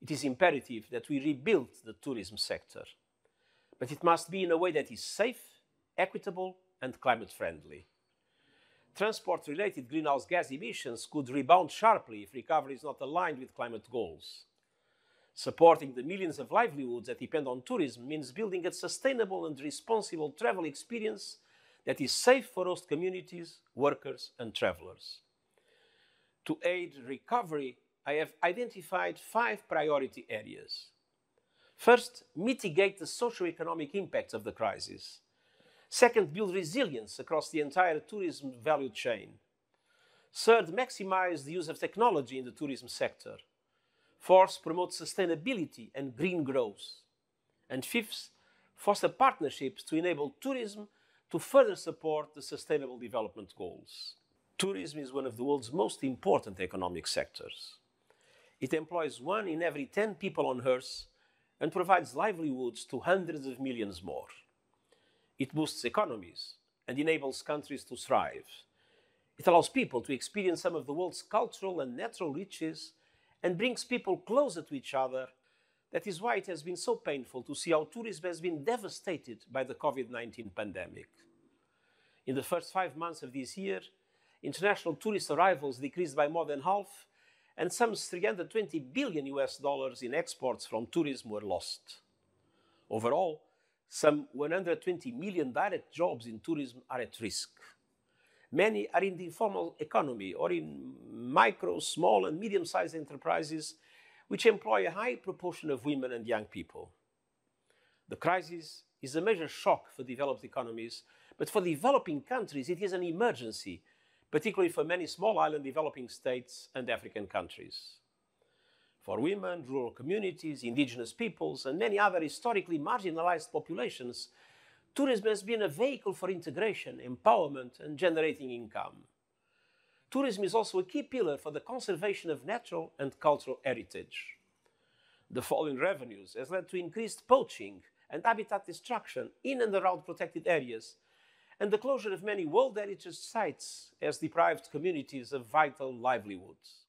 it is imperative that we rebuild the tourism sector. But it must be in a way that is safe, equitable, and climate friendly. Transport related greenhouse gas emissions could rebound sharply if recovery is not aligned with climate goals. Supporting the millions of livelihoods that depend on tourism means building a sustainable and responsible travel experience that is safe for host communities, workers, and travelers. To aid recovery I have identified five priority areas. First, mitigate the socio-economic impacts of the crisis. Second, build resilience across the entire tourism value chain. Third, maximize the use of technology in the tourism sector. Fourth, promote sustainability and green growth. And fifth, foster partnerships to enable tourism to further support the Sustainable Development Goals. Tourism is one of the world's most important economic sectors. It employs one in every 10 people on Earth and provides livelihoods to hundreds of millions more. It boosts economies and enables countries to thrive. It allows people to experience some of the world's cultural and natural riches and brings people closer to each other. That is why it has been so painful to see how tourism has been devastated by the COVID 19 pandemic. In the first five months of this year, international tourist arrivals decreased by more than half and some 320 billion US dollars in exports from tourism were lost. Overall, some 120 million direct jobs in tourism are at risk. Many are in the informal economy or in micro, small, and medium sized enterprises, which employ a high proportion of women and young people. The crisis is a major shock for developed economies, but for developing countries, it is an emergency particularly for many small island developing states and African countries. For women, rural communities, indigenous peoples, and many other historically marginalized populations, tourism has been a vehicle for integration, empowerment, and generating income. Tourism is also a key pillar for the conservation of natural and cultural heritage. The fall in revenues has led to increased poaching and habitat destruction in and around protected areas, and the closure of many world heritage sites has deprived communities of vital livelihoods.